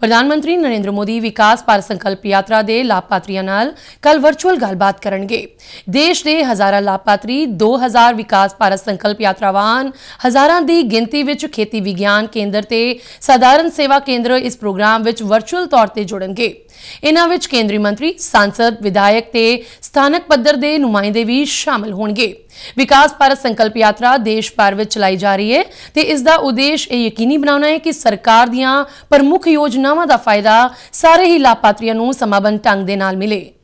ਪ੍ਰਧਾਨ ਮੰਤਰੀ ਨਰਿੰਦਰ ਮੋਦੀ ਵਿਕਾਸ ਪਰ ਸੰਕਲਪ ਯਾਤਰਾ ਦੇ ਲਾਭਪਾਤਰੀਆਂ ਨਾਲ ਕੱਲ ਵਰਚੁਅਲ ਗੱਲਬਾਤ ਕਰਨਗੇ ਦੇਸ਼ ਦੇ ਹਜ਼ਾਰਾਂ ਲਾਭਪਾਤਰੀ 2000 ਵਿਕਾਸ ਪਰ ਸੰਕਲਪ ਯਾਤਰਾਵਾਨ ਹਜ਼ਾਰਾਂ ਦੀ ਗਿਣਤੀ ਵਿੱਚ ਖੇਤੀ ਵਿਗਿਆਨ ਕੇਂਦਰ ਤੇ ਸਾਧਾਰਨ ਸੇਵਾ ਕੇਂਦਰ ਇਸ ਪ੍ਰੋਗਰਾਮ ਵਿੱਚ ਵਰਚੁਅਲ ਤੌਰ ਤੇ ਜੁੜਨਗੇ ਇਨ੍ਹਾਂ ਵਿੱਚ ਕੇਂਦਰੀ ਮੰਤਰੀ ਸੰਸਦ ਵਿਧਾਇਕ ਤੇ ਸਥਾਨਕ ਪੱਧਰ ਦੇ ਨੁਮਾਇੰਦੇ ਵੀ ਸ਼ਾਮਲ ਹੋਣਗੇ ਵਿਕਾਸ ਪਰ ਸੰਕਲਪ ਯਾਤਰਾ ਦੇਸ਼ ਭਰ ਵਿੱਚ ਚਲਾਈ ਜਾ ਰਹੀ ਹੈ ਤੇ ਇਸ ਦਾ ਉਦੇਸ਼ ਇਹ ਯਕੀਨੀ ਬਣਾਉਣਾ ਹੈ ਕਿ ਸਰਕਾਰ ਦੀਆਂ ਪ੍ਰਮੁੱਖ ਯੋਜਨਾਵਾਂ ਯੋਜਨਾਵਾਂ ਦਾ ਫਾਇਦਾ ਸਾਰੇ ਹੀ ਲਾਭਪਾਤਰੀਆਂ ਨੂੰ ਸਮਾਬੰਧ ਢੰਗ ਦੇ ਨਾਲ ਮਿਲੇ